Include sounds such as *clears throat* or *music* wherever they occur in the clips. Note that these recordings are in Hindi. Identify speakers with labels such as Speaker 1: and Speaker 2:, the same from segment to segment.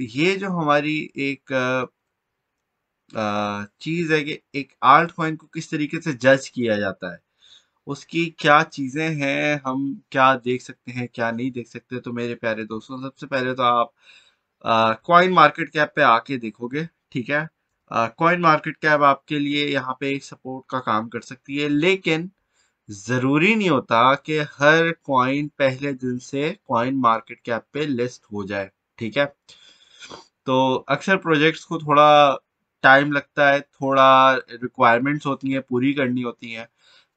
Speaker 1: ये जो हमारी एक चीज़ है कि एक आर्ट कॉइन को किस तरीके से जज किया जाता है उसकी क्या चीज़ें हैं हम क्या देख सकते हैं क्या नहीं देख सकते तो मेरे प्यारे दोस्तों सबसे पहले तो आप कॉइन मार्केट कैप पे आके देखोगे ठीक है कॉइन मार्केट कैप आपके लिए यहाँ पे एक सपोर्ट का काम कर सकती है लेकिन ज़रूरी नहीं होता कि हर कॉइन पहले दिन से कॉइन मार्केट कैप पे लिस्ट हो जाए ठीक है तो अक्सर प्रोजेक्ट्स को थोड़ा टाइम लगता है थोड़ा रिक्वायरमेंट्स होती हैं पूरी करनी होती हैं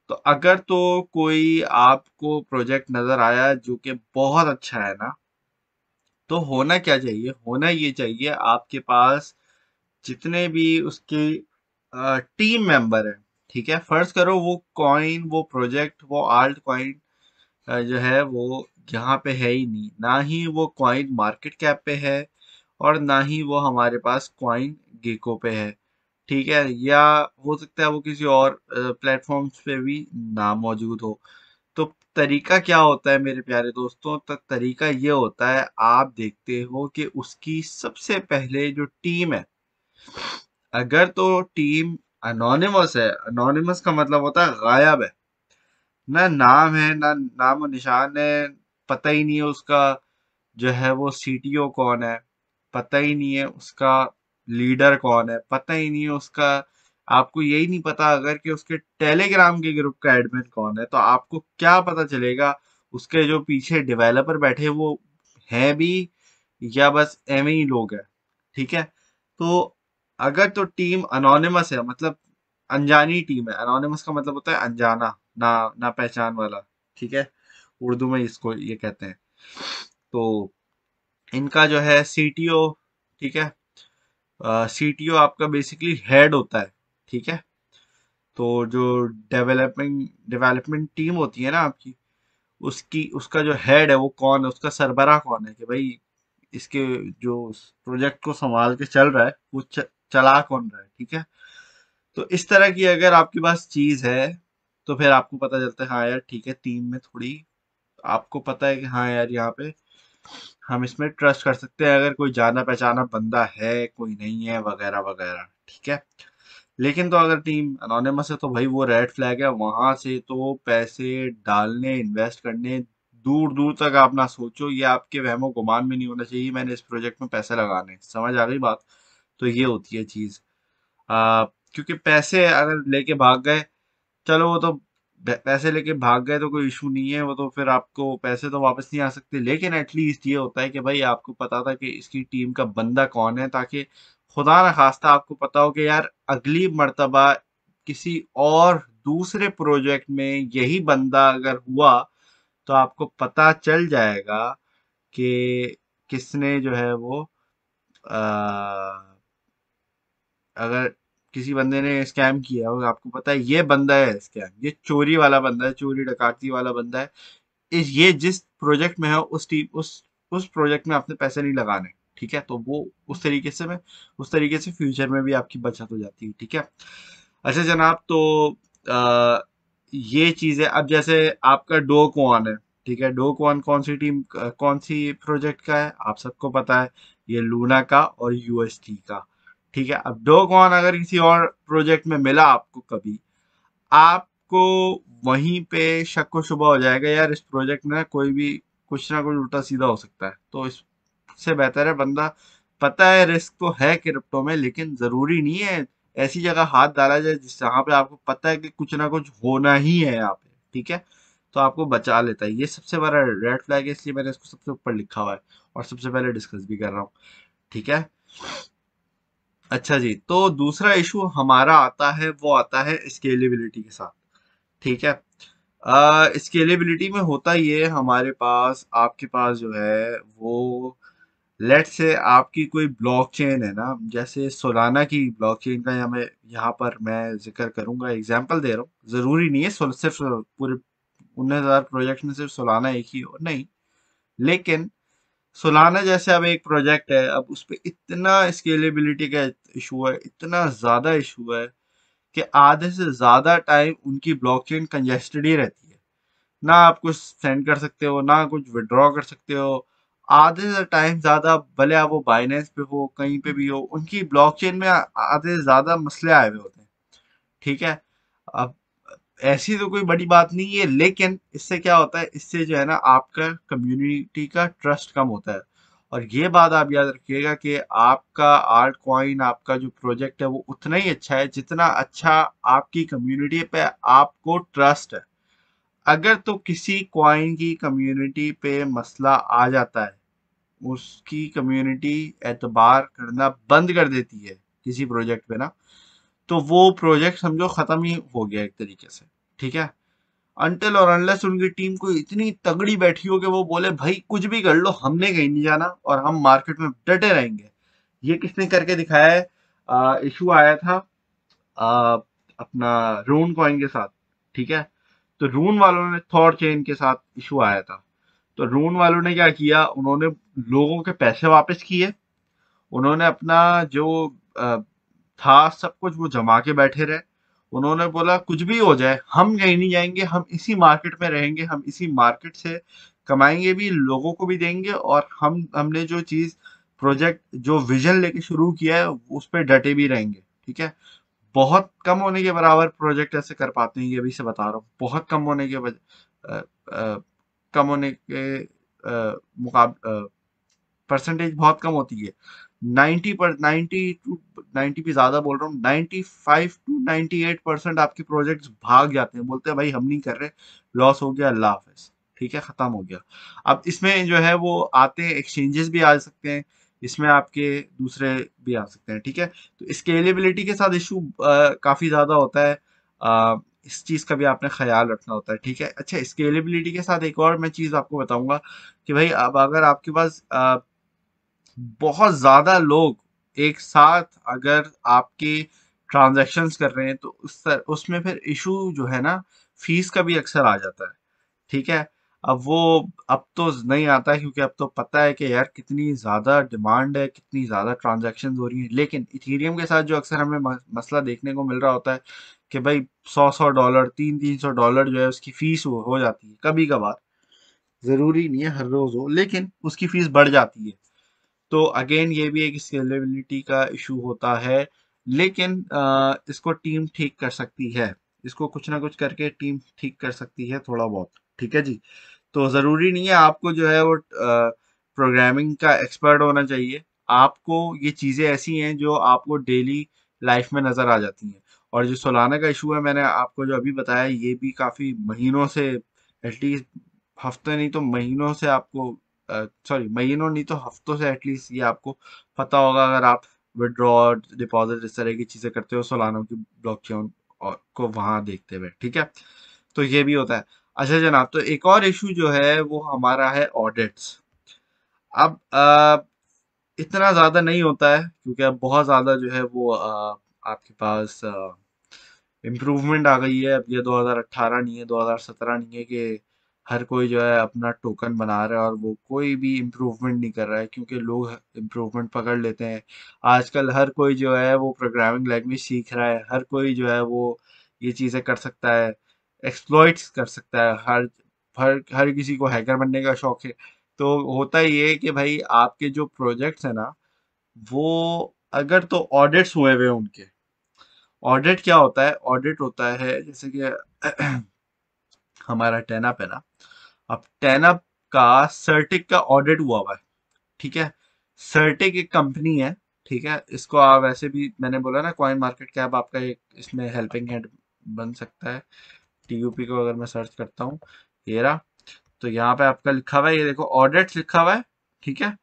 Speaker 1: तो अगर तो कोई आपको प्रोजेक्ट नज़र आया जो कि बहुत अच्छा है ना तो होना क्या चाहिए होना ये चाहिए आपके पास जितने भी उसके टीम मेंबर हैं ठीक है फर्ज करो वो कॉइन वो प्रोजेक्ट वो आल्ट कॉइन जो है वो यहाँ पे है ही नहीं ना ही वो कॉइन मार्केट कैप पे है और ना ही वो हमारे पास क्वाइन गेको पे है ठीक है या हो सकता है वो किसी और प्लेटफॉर्म्स पे भी ना मौजूद हो तो तरीका क्या होता है मेरे प्यारे दोस्तों तो तरीका ये होता है आप देखते हो कि उसकी सबसे पहले जो टीम है अगर तो टीम अनोनिमस है अनोनिमस का मतलब होता है गायब है ना नाम है ना नाम निशान है पता ही नहीं है उसका जो है वो सीटीओ कौन है पता ही नहीं है उसका लीडर कौन है पता ही नहीं है उसका आपको यही नहीं पता अगर कि उसके टेलीग्राम के ग्रुप का एडमिन कौन है तो आपको क्या पता चलेगा उसके जो पीछे डेवलपर बैठे वो हैं भी या बस एवं ही लोग हैं ठीक है तो अगर तो टीम अनोनिमस है मतलब अनजानी टीम है अनोनिमस का मतलब होता है अनजाना ना ना पहचान वाला ठीक है उर्दू में इसको ये कहते हैं तो इनका जो है सी ठीक है सी uh, आपका बेसिकली हेड होता है ठीक है तो जो डेवलपमेंट डेवलपमेंट टीम होती है ना आपकी उसकी उसका जो हेड है वो कौन है उसका सरबरा कौन है कि भाई इसके जो प्रोजेक्ट को संभाल के चल रहा है वो च, चला कौन रहा है ठीक है तो इस तरह की अगर आपके पास चीज़ है तो फिर आपको पता चलता है हाँ यार ठीक है टीम में थोड़ी आपको पता है कि हाँ यार यहाँ पे हम इसमें ट्रस्ट कर सकते हैं अगर कोई जाना पहचाना बंदा है कोई नहीं है वगैरह वगैरह ठीक है लेकिन तो अगर टीम अनोनिमस है तो भाई वो रेड फ्लैग है वहां से तो पैसे डालने इन्वेस्ट करने दूर दूर तक आप ना सोचो ये आपके वहमो गुमान में नहीं होना चाहिए मैंने इस प्रोजेक्ट में पैसे लगाने समझ आ गई बात तो ये होती है चीज़ क्योंकि पैसे अगर लेके भाग गए चलो वो तो पैसे लेके भाग गए तो कोई इशू नहीं है वो तो फिर आपको पैसे तो वापस नहीं आ सकते लेकिन एटलीस्ट ये होता है कि भाई आपको पता था कि इसकी टीम का बंदा कौन है ताकि खुदा न खास्ता आपको पता हो कि यार अगली मरतबा किसी और दूसरे प्रोजेक्ट में यही बंदा अगर हुआ तो आपको पता चल जाएगा कि किसने जो है वो आ, अगर किसी बंदे ने स्कैम किया और आपको पता है ये बंदा है स्कैम ये चोरी वाला बंदा है चोरी डकारती वाला बंदा है इस ये जिस प्रोजेक्ट में है उस टीम उस उस प्रोजेक्ट में आपने पैसे नहीं लगाने ठीक है तो वो उस तरीके से मैं उस तरीके से फ्यूचर में भी आपकी बचत हो जाती है ठीक है अच्छा जनाब तो आ, ये चीज़ है अब जैसे आपका डो कौन है ठीक है डो कौन कौन सी टीम कौन सी प्रोजेक्ट का है आप सबको पता है ये लूना का और यूएसटी का ठीक है अब डोगॉन अगर किसी और प्रोजेक्ट में मिला आपको कभी आपको वहीं पे शक को शुभ हो जाएगा यार इस प्रोजेक्ट में कोई भी कुछ ना कुछ उल्टा सीधा हो सकता है तो इससे बेहतर है बंदा पता है रिस्क तो है क्रिप्टो में लेकिन ज़रूरी नहीं है ऐसी जगह हाथ डाला जाए जिस जहाँ पे आपको पता है कि कुछ ना कुछ होना ही है यहाँ पे ठीक है तो आपको बचा लेता है ये सबसे बड़ा रेड फ्लैग है इसलिए मैंने इसको सबसे ऊपर लिखा हुआ है और सबसे पहले डिस्कस भी कर रहा हूँ ठीक है अच्छा जी तो दूसरा इशू हमारा आता है वो आता है स्केलेबिलिटी के साथ ठीक है स्केलेबिलिटी uh, में होता ये हमारे पास आपके पास जो है वो लेट से आपकी कोई ब्लॉकचेन है ना जैसे सोलाना की ब्लॉकचेन का मैं यहाँ पर मैं जिक्र करूँगा एग्जांपल दे रहा हूँ ज़रूरी नहीं है सिर्फ पूरे उन्नीस हज़ार प्रोजेक्ट में सिर्फ सोलाना एक ही हो नहीं लेकिन सोलाना जैसे अब एक प्रोजेक्ट है अब उस पर इतना स्केलेबिलिटी का इशू है इतना ज़्यादा इशू है कि आधे से ज़्यादा टाइम उनकी ब्लॉकचेन कंजेस्टेड ही रहती है ना आप कुछ सेंड कर सकते हो ना कुछ विड्रॉ कर सकते हो आधे से टाइम ज़्यादा भले आप वो बाइनेंस पे हो कहीं पे भी हो उनकी ब्लॉकचेन में आधे से ज़्यादा मसले आए हुए होते हैं ठीक है अब ऐसी तो कोई बड़ी बात नहीं है लेकिन इससे क्या होता है इससे जो है ना आपका कम्युनिटी का ट्रस्ट कम होता है और ये बात आप याद रखिएगा कि आपका आर्ट क्वाइन आपका जो प्रोजेक्ट है वो उतना ही अच्छा है जितना अच्छा आपकी कम्युनिटी पे आपको ट्रस्ट है अगर तो किसी क्वाइन की कम्युनिटी पे मसला आ जाता है उसकी कम्युनिटी एतबार करना बंद कर देती है किसी प्रोजेक्ट पे ना तो वो प्रोजेक्ट समझो ख़त्म ही हो गया एक तरीके से ठीक है अंटिल और अनलेस उनकी टीम को इतनी तगड़ी बैठी हो कि वो बोले भाई कुछ भी कर लो हमने कहीं नहीं जाना और हम मार्केट में डटे रहेंगे ये किसने करके दिखाया है इशू आया था आ, अपना रून कॉइन के साथ ठीक है तो रून वालों ने थॉर चेन के साथ इशू आया था तो रून वालों ने क्या किया उन्होंने लोगों के पैसे वापस किए उन्होंने अपना जो था सब कुछ वो जमा के बैठे रहे उन्होंने बोला कुछ भी हो जाए हम कहीं नहीं जाएंगे हम इसी मार्केट में रहेंगे हम इसी मार्केट से कमाएंगे भी लोगों को भी देंगे और हम हमने जो चीज़ प्रोजेक्ट जो विजन लेके शुरू किया है उस पर डटे भी रहेंगे ठीक है बहुत कम होने के बराबर प्रोजेक्ट ऐसे कर पाते हैं ये भी से बता रहा हूँ बहुत कम होने के बज, आ, आ, कम होने के मुकाब परसेंटेज बहुत कम होती है 90 पर 90 टू 90 भी ज़्यादा बोल रहा हूँ 95 टू 98 परसेंट आपके प्रोजेक्ट्स भाग जाते हैं बोलते हैं भाई हम नहीं कर रहे लॉस हो गया अल्लाह हाफिज़ ठीक है ख़त्म हो गया अब इसमें जो है वो आते हैं एक्सचेंजेस भी आ सकते हैं इसमें आपके दूसरे भी आ सकते हैं ठीक है तो स्केलेबिलिटी के साथ इशू काफ़ी ज़्यादा होता है आ, इस चीज़ का भी आपने ख्याल रखना होता है ठीक है अच्छा स्केलेबिलिटी के साथ एक और मैं चीज़ आपको बताऊंगा कि भाई अब अगर आपके पास बहुत ज़्यादा लोग एक साथ अगर आपके ट्रांजैक्शंस कर रहे हैं तो उस तर, उसमें फिर इशू जो है ना फीस का भी अक्सर आ जाता है ठीक है अब वो अब तो नहीं आता क्योंकि अब तो पता है कि यार कितनी ज़्यादा डिमांड है कितनी ज़्यादा ट्रांजेक्शन हो रही हैं लेकिन इथीरियम के साथ जो अक्सर हमें मसला देखने को मिल रहा होता है कि भाई सौ सौ डॉलर तीन तीन सौ डॉलर जो है उसकी फ़ीस हो, हो जाती है कभी कभार ज़रूरी नहीं है हर रोज़ हो लेकिन उसकी फ़ीस बढ़ जाती है तो अगेन ये भी एक स्केलेबिलिटी का इशू होता है लेकिन आ, इसको टीम ठीक कर सकती है इसको कुछ ना कुछ करके टीम ठीक कर सकती है थोड़ा बहुत ठीक है जी तो ज़रूरी नहीं है आपको जो है वो प्रोग्रामिंग का एक्सपर्ट होना चाहिए आपको ये चीज़ें ऐसी हैं जो आपको डेली लाइफ में नज़र आ जाती हैं और जो सोलाना का इशू है मैंने आपको जो अभी बताया ये भी काफ़ी महीनों से एटलीस्ट हफ्ते नहीं तो महीनों से आपको सॉरी महीनों नहीं तो हफ्तों से एटलीस्ट ये आपको पता होगा अगर आप विड्रॉ डिपॉजिट इस तरह की चीज़ें करते हो सोलानो की ब्लॉक और को वहां देखते हुए ठीक है तो ये भी होता है अच्छा जनाब तो एक और इशू जो है वो हमारा है ऑडिट्स अब आ, इतना ज़्यादा नहीं होता है क्योंकि अब बहुत ज़्यादा जो है वो आ, आपके पास इम्प्रूवमेंट आ गई है अब ये 2018 नहीं है 2017 नहीं है कि हर कोई जो है अपना टोकन बना रहा है और वो कोई भी इम्प्रूवमेंट नहीं कर रहा है क्योंकि लोग इम्प्रूवमेंट पकड़ लेते हैं आजकल हर कोई जो है वो प्रोग्रामिंग लैंग्वेज सीख रहा है हर कोई जो है वो ये चीज़ें कर सकता है एक्सप्लॉइट्स कर सकता है हर हर हर किसी को हैकर बनने का शौक है तो होता ये है कि भाई आपके जो प्रोजेक्ट्स हैं ना वो अगर तो ऑडिट्स हुए हुए उनके ऑडिट क्या होता है ऑडिट होता है जैसे कि *clears throat* हमारा टेना पेना अब टेनअप का सर्टिक का ऑडिट हुआ हुआ है ठीक है सर्टिक एक कंपनी है ठीक है इसको आप वैसे भी मैंने बोला ना क्वाइन मार्केट कैप आपका एक इसमें हेल्पिंग हैंड बन सकता है टीयूपी को अगर मैं सर्च करता हूँ येरा तो यहाँ पे आपका लिखा हुआ है ये देखो ऑडिट लिखा हुआ है ठीक है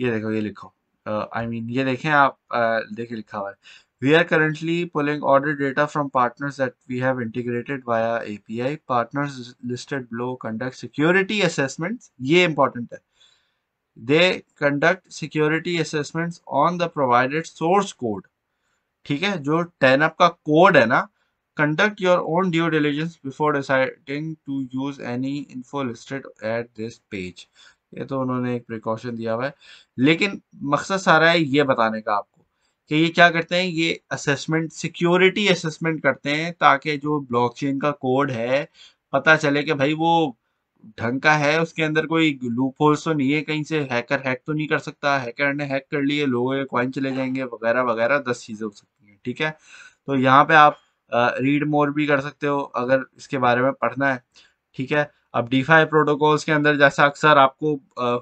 Speaker 1: ये देखो ये लिखो I uh, mean I mean, ये देखें आप uh, देखिए लिखा हुआ है We are currently pulling order data from partners that we have integrated via API. Partners listed below conduct security assessments. ये important है. They conduct security assessments on the provided source code. ठीक है जो टेन अप का कोड है ना conduct your own due diligence before deciding to use any info listed at this page ये तो उन्होंने एक प्रिकॉशन दिया हुआ है लेकिन मकसद सारा है ये बताने का आप कि ये क्या करते हैं ये असेसमेंट सिक्योरिटी असेसमेंट करते हैं ताकि जो ब्लॉकचेन का कोड है पता चले कि भाई वो ढंग का है उसके अंदर कोई लूप होल्स तो नहीं है कहीं से हैकर हैक तो नहीं कर सकता हैकर ने हैक कर लिए लोगों के क्वाइन चले जाएंगे वगैरह वगैरह दस चीज़ें हो सकती हैं ठीक है तो यहाँ पे आप रीड मोर भी कर सकते हो अगर इसके बारे में पढ़ना है ठीक है अब डीफाई प्रोटोकॉल्स के अंदर जैसा अक्सर आपको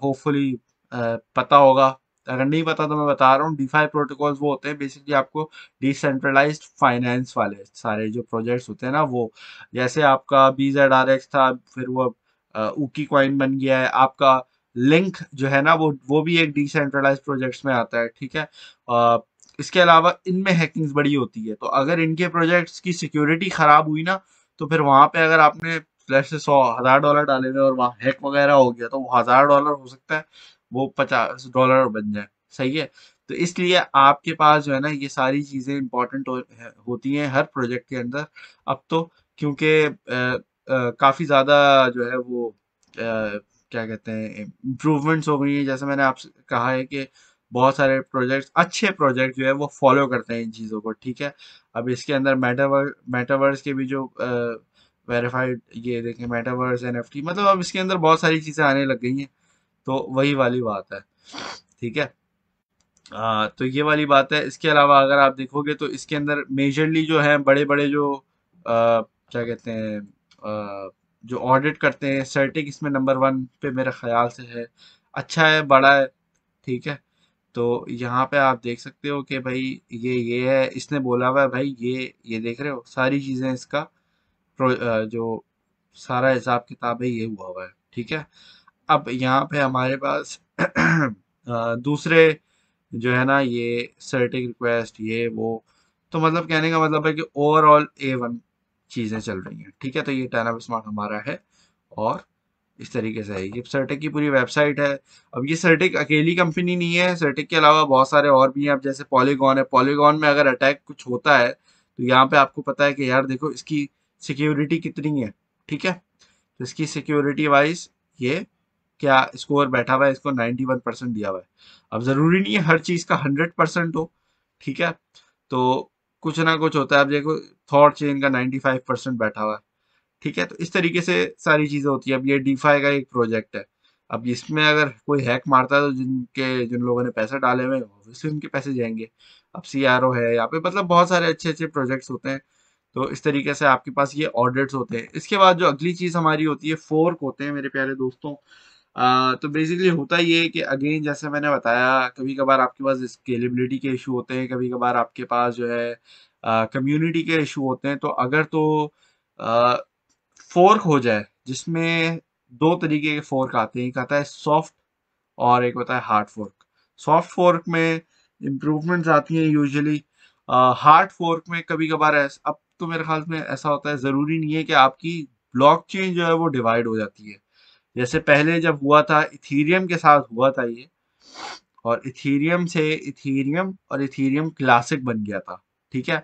Speaker 1: होपफुली पता होगा अगर नहीं पता तो मैं बता रहा हूँ डीफाई प्रोटोकॉल्स वो होते हैं बेसिकली आपको डिसेंट्रलाइज फाइनेंस वाले सारे जो प्रोजेक्ट्स होते हैं ना वो जैसे आपका बी जेड आर एक्स था फिर वो ऊकी क्वाइन बन गया है आपका लिंक जो है ना वो वो भी एक डिसेंट्रलाइज प्रोजेक्ट्स में आता है ठीक है आ, इसके अलावा इनमें हैकिंग्स बड़ी होती है तो अगर इनके प्रोजेक्ट्स की सिक्योरिटी खराब हुई ना तो फिर वहाँ पे अगर आपने से सौ हज़ार डॉलर डाले हुए और वहाँ हैक वगैरह हो गया तो वो हज़ार डॉलर हो सकता है वो पचास डॉलर बन जाए सही है तो इसलिए आपके पास जो है ना ये सारी चीज़ें इंपॉर्टेंट हो, होती हैं हर प्रोजेक्ट के अंदर अब तो क्योंकि काफ़ी ज़्यादा जो है वो आ, क्या कहते हैं इम्प्रूवमेंट्स हो गई हैं जैसे मैंने आपसे कहा है कि बहुत सारे प्रोजेक्ट्स अच्छे प्रोजेक्ट जो है वो फॉलो करते हैं इन चीज़ों को ठीक है अब इसके अंदर मेटावर मेटावर्स के भी जो वेरीफाइड ये देखें मेटावर्स एन मतलब अब इसके अंदर बहुत सारी चीज़ें आने लग गई हैं तो वही वाली बात है ठीक है आ, तो ये वाली बात है इसके अलावा अगर आप देखोगे तो इसके अंदर मेजरली जो है बड़े बड़े जो क्या कहते हैं जो ऑडिट करते हैं सर्टिक इसमें नंबर वन पे मेरे ख्याल से है अच्छा है बड़ा है ठीक है तो यहाँ पे आप देख सकते हो कि भाई ये ये है इसने बोला हुआ है भाई ये ये देख रहे हो सारी चीज़ें इसका जो सारा हिसाब किताब है ये हुआ हुआ है ठीक है अब यहाँ पे हमारे पास *clears throat* दूसरे जो है ना ये सर्टिंग रिक्वेस्ट ये वो तो मतलब कहने का मतलब है कि ओवरऑल ए वन चीज़ें चल रही हैं ठीक है तो ये टैनअप स्मार्ट हमारा है और इस तरीके से है ये सर्टिक की पूरी वेबसाइट है अब ये सर्टिक अकेली कंपनी नहीं है सर्टिक के अलावा बहुत सारे और भी हैं अब जैसे पॉलीगॉन है पॉलीगॉन में अगर अटैक कुछ होता है तो यहाँ पे आपको पता है कि यार देखो इसकी सिक्योरिटी कितनी है ठीक है तो इसकी सिक्योरिटी वाइज ये क्या स्कोर बैठा हुआ है इसको 91 परसेंट दिया हुआ है अब ज़रूरी नहीं है हर चीज़ का 100 परसेंट हो ठीक है तो कुछ ना कुछ होता है अब देखो थॉट चेन का 95 परसेंट बैठा हुआ है ठीक है तो इस तरीके से सारी चीज़ें होती है अब ये डीफाई का एक प्रोजेक्ट है अब इसमें अगर कोई हैक मारता है तो जिनके जिन लोगों ने पैसे डाले हुए हैं उनके पैसे जाएंगे अब सी है यहाँ पे मतलब बहुत सारे अच्छे अच्छे प्रोजेक्ट्स होते हैं तो इस तरीके से आपके पास ये ऑडिट्स होते हैं इसके बाद जो अगली चीज़ हमारी होती है फोर्क होते हैं मेरे प्यारे दोस्तों तो बेसिकली होता ये है कि अगेन जैसे मैंने बताया कभी कभार आपके पास स्केलेबिलिटी के इशू होते हैं कभी कभार आपके पास जो है कम्युनिटी के इशू होते हैं तो अगर तो फोर्क हो जाए जिसमें दो तरीके के फोर्क आते हैं एक आता है सॉफ्ट और एक होता है हार्ड फोर्क सॉफ्ट फोर्क में इम्प्रूवमेंट्स आती हैं यूजली हार्ड फोर्क में कभी कभार अब तो मेरे ख्याल में ऐसा होता है ज़रूरी नहीं है कि आपकी ब्लॉक जो है वो डिवाइड हो जाती है जैसे पहले जब हुआ था इथीरियम के साथ हुआ था ये और इथीरियम से इथीरियम और इथीरियम क्लासिक बन गया था ठीक है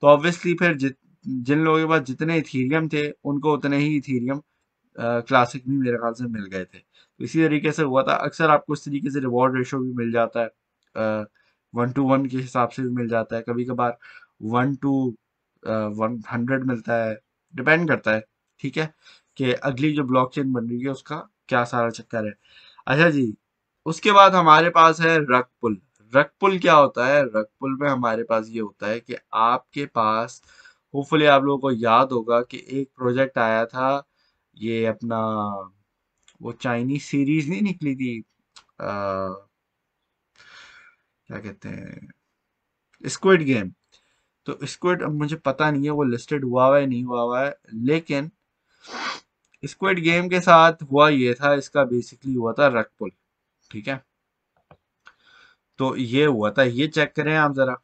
Speaker 1: तो ऑब्वियसली फिर जिन लोगों के पास जितने इथीरियम थे उनको उतने ही इथीरियम क्लासिक भी मेरे ख्याल से मिल गए थे तो इसी तरीके से हुआ था अक्सर आपको इस तरीके से रिवॉर्ड रेशो भी मिल जाता है वन टू वन के हिसाब से भी मिल जाता है कभी कभार वन टू वन हंड्रेड मिलता है डिपेंड करता है ठीक है कि अगली जो ब्लॉकचेन बन रही है उसका क्या सारा चक्कर है अच्छा जी उसके बाद हमारे पास है पुल रक पुल क्या होता है पुल में हमारे पास ये होता है कि आपके पास होपफुली आप लोगों को याद होगा कि एक प्रोजेक्ट आया था ये अपना वो चाइनीज सीरीज नहीं निकली थी आ, क्या कहते हैं स्क्विड गेम तो स्क्विड मुझे पता नहीं है वो लिस्टेड हुआ हुआ है नहीं हुआ हुआ है लेकिन स्क्वेड गेम के साथ हुआ ये था इसका बेसिकली हुआ था रग पुल ठीक है तो ये हुआ था ये चेक करें आप जरा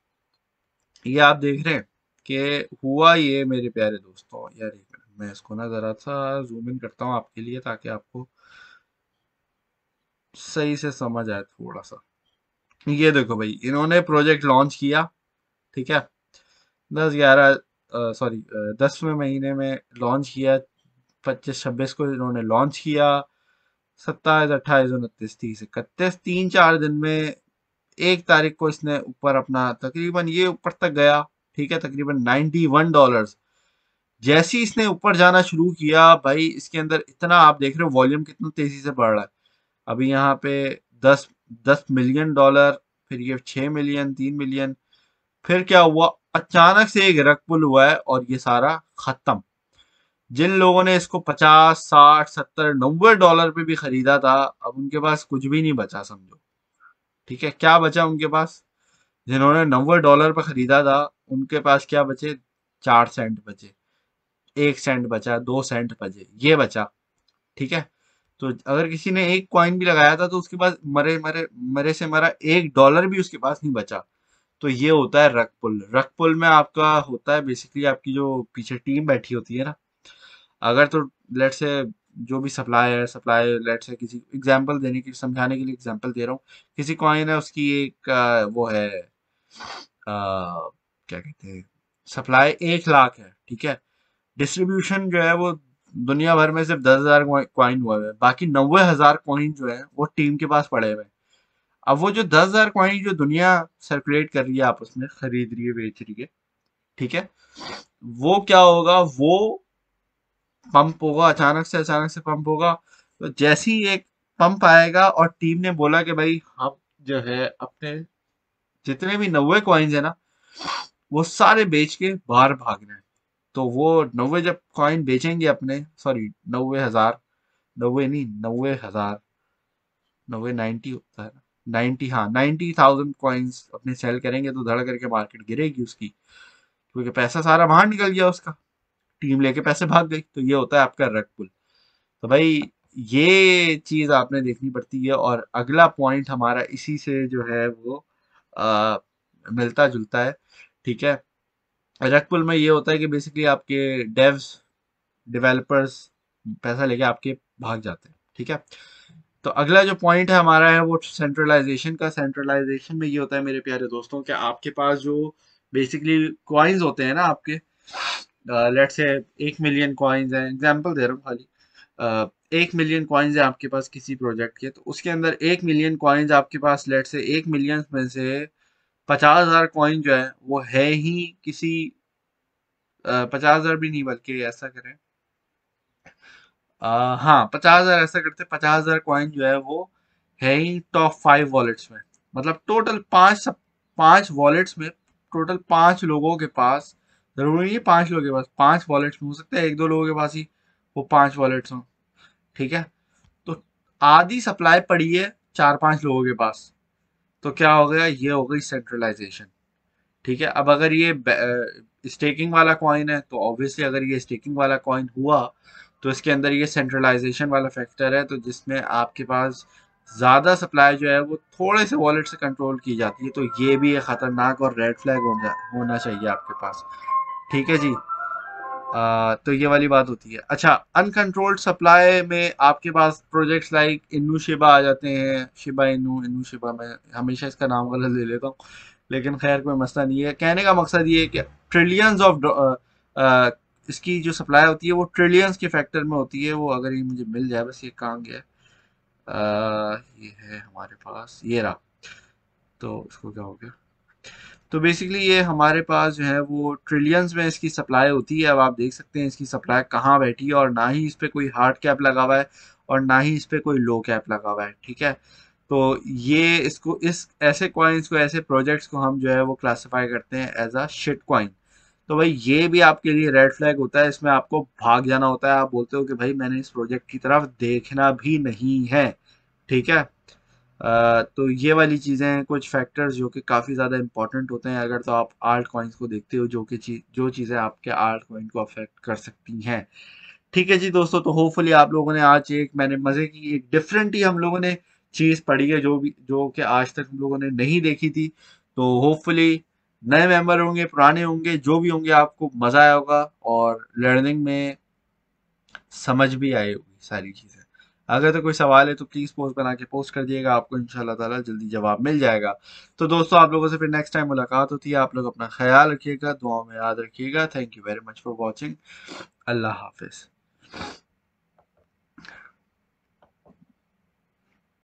Speaker 1: ये आप देख रहे हैं कि हुआ ये मेरे प्यारे दोस्तों यार एक मिनट मैं इसको ना जरा सा जूम इन करता हूँ आपके लिए ताकि आपको सही से समझ आए थोड़ा सा ये देखो भाई इन्होंने प्रोजेक्ट लॉन्च किया ठीक है दस ग्यारह सॉरी दसवें महीने में लॉन्च किया पच्चीस छब्बीस को इन्होंने लॉन्च किया सत्ताईस अट्ठाईस उनतीस तीस इकतीस तीन चार दिन में एक तारीख को इसने ऊपर अपना तकरीबन ये ऊपर तक गया ठीक है तकरीबन नाइन्टी वन डॉलर्स जैसे ही इसने ऊपर जाना शुरू किया भाई इसके अंदर इतना आप देख रहे हो वॉल्यूम कितना तेजी से बढ़ रहा है अभी यहाँ पे दस दस मिलियन डॉलर फिर ये छह मिलियन तीन मिलियन फिर क्या हुआ अचानक से एक रकपुल हुआ है और ये सारा ख़त्म जिन लोगों ने इसको 50, 60, 70, नब्बे डॉलर पे भी खरीदा था अब उनके पास कुछ भी नहीं बचा समझो ठीक है क्या बचा उनके पास जिन्होंने नब्बे डॉलर पे खरीदा था उनके पास क्या बचे चार सेंट बचे एक सेंट बचा दो सेंट बचे ये बचा ठीक है तो अगर किसी ने एक क्वाइन भी लगाया था तो उसके पास मरे मरे मरे से मरा एक डॉलर भी उसके पास नहीं बचा तो ये होता है पुल रक पुल में आपका होता है बेसिकली आपकी जो पीछे टीम बैठी होती है ना अगर तो लेट से जो भी सप्लाई है सप्लाई लेट से किसी एग्जाम्पल देने के समझाने के लिए एग्जाम्पल दे रहा हूँ किसी कॉइन है उसकी एक वो है आ, क्या कहते हैं सप्लाई एक लाख है ठीक है डिस्ट्रीब्यूशन जो है वो दुनिया भर में सिर्फ दस हजार क्वाइन हुआ है बाकी नब्बे हजार कॉइन जो है वो टीम के पास पड़े हुए हैं अब वो जो दस हजार क्वाइन जो दुनिया सर्कुलेट कर रही है आपस में खरीद रही है बेच रही है ठीक है वो क्या होगा वो पंप होगा अचानक से अचानक से पंप होगा तो जैसे ही एक पंप आएगा और टीम ने बोला कि भाई हम जो है अपने जितने भी नब्बे क्वाइंस है ना वो सारे बेच के बाहर भाग रहे हैं तो वो नब्बे जब कॉइन बेचेंगे अपने सॉरी नब्बे हजार नब्बे नहीं नब्बे हजार नब्बे नाइन्टी होता है नाइन्टी हाँ नाइन्टी थाउजेंड कॉइन्स अपने सेल करेंगे तो धड़ करके मार्केट गिरेगी उसकी क्योंकि पैसा सारा बाहर निकल गया उसका टीम लेके पैसे भाग गई तो ये होता है आपका रग पुल तो भाई ये चीज आपने देखनी पड़ती है और अगला पॉइंट हमारा इसी से जो है वो आ, मिलता जुलता है ठीक है रग पुल में ये होता है कि बेसिकली आपके डेव्स डेवलपर्स पैसा लेके आपके भाग जाते हैं ठीक है तो अगला जो पॉइंट है हमारा है वो सेंट्रलाइजेशन का सेंट्रलाइजेशन में ये होता है मेरे प्यारे दोस्तों कि आपके पास जो बेसिकली क्वाइंस होते हैं ना आपके लेट uh, से एक मिलियन कॉइन्स हैं एग्जाम्पल दे रहा हूँ खाली uh, एक मिलियन कॉइन्स हैं आपके पास किसी प्रोजेक्ट के तो उसके अंदर एक मिलियन कॉइन्स आपके पास लेट से एक मिलियन में से पचास हज़ार कॉइन uh, हाँ, जो है वो है ही किसी पचास हज़ार भी नहीं बल्कि ऐसा करें हाँ पचास हज़ार ऐसा करते पचास हज़ार कॉइन जो है वो है ही टॉप फाइव वॉलेट्स में मतलब टोटल पांच सब वॉलेट्स में टोटल पांच लोगों के पास ज़रूरी नहीं पाँच लोगों के पास पाँच वॉलेट्स हो सकते हैं एक दो लोगों के पास ही वो पाँच वॉलेट्स हों ठीक है तो आधी सप्लाई पड़ी है चार पाँच लोगों के पास तो क्या हो गया ये हो गई सेंट्रलाइजेशन ठीक है अब अगर ये स्टेकिंग वाला कॉइन है तो ऑब्वियसली अगर ये स्टेकिंग वाला कॉइन हुआ तो इसके अंदर ये सेंट्रलाइजेशन वाला फैक्टर है तो जिसमें आपके पास ज़्यादा सप्लाई जो है वो थोड़े से वॉलेट से कंट्रोल की जाती है तो ये भी एक ख़तरनाक और रेड फ्लैग होना चाहिए आपके पास ठीक है जी आ, तो ये वाली बात होती है अच्छा अनकंट्रोल्ड सप्लाई में आपके पास प्रोजेक्ट्स लाइक इनू शिबा आ जाते हैं शिबा इनू इनू शिबा मैं हमेशा इसका नाम गलत ले लेता हूँ लेकिन खैर कोई मसला नहीं है कहने का मकसद ये है कि ट्रिलियंस ऑफ इसकी जो सप्लाई होती है वो ट्रिलियंस के फैक्टर में होती है वो अगर ये मुझे मिल जाए बस ये काम गया आ, ये है हमारे पास ये रहा तो इसको क्या हो गया तो बेसिकली ये हमारे पास जो है वो ट्रिलियंस में इसकी सप्लाई होती है अब आप देख सकते हैं इसकी सप्लाई कहाँ बैठी है और ना ही इस पर कोई हार्ड कैप लगा हुआ है और ना ही इस पर कोई लो कैप लगा हुआ है ठीक है तो ये इसको इस ऐसे कॉइन्स को ऐसे प्रोजेक्ट्स को हम जो है वो क्लासीफाई करते हैं एज अ शिट कॉइन तो भाई ये भी आपके लिए रेड फ्लैग होता है इसमें आपको भाग जाना होता है आप बोलते हो कि भाई मैंने इस प्रोजेक्ट की तरफ देखना भी नहीं है ठीक है तो ये वाली चीज़ें हैं कुछ फैक्टर्स जो कि काफ़ी ज़्यादा इंपॉर्टेंट होते हैं अगर तो आप आर्ट कॉइन्स को देखते हो जो कि चीज जो चीज़ें आपके आर्ट कॉइन को अफेक्ट कर सकती हैं ठीक है जी दोस्तों तो होपफुली आप लोगों ने आज एक मैंने मज़े की एक डिफरेंट ही हम लोगों ने चीज़ पढ़ी है जो भी जो कि आज तक हम लोगों ने नहीं देखी थी तो होपफुली नए मेंबर होंगे पुराने होंगे जो भी होंगे आपको मज़ा आया होगा और लर्निंग में समझ भी आई होगी सारी चीज़ें अगर तो कोई सवाल है तो प्लीज़ पोस्ट बना के पोस्ट कर दिएगा आपको इन ताला जल्दी जवाब मिल जाएगा तो दोस्तों आप लोगों से फिर नेक्स्ट टाइम मुलाकात होती है आप लोग अपना ख्याल रखिएगा दुआओं में याद रखिएगा thank you very much for watching अल्लाह हाफिज़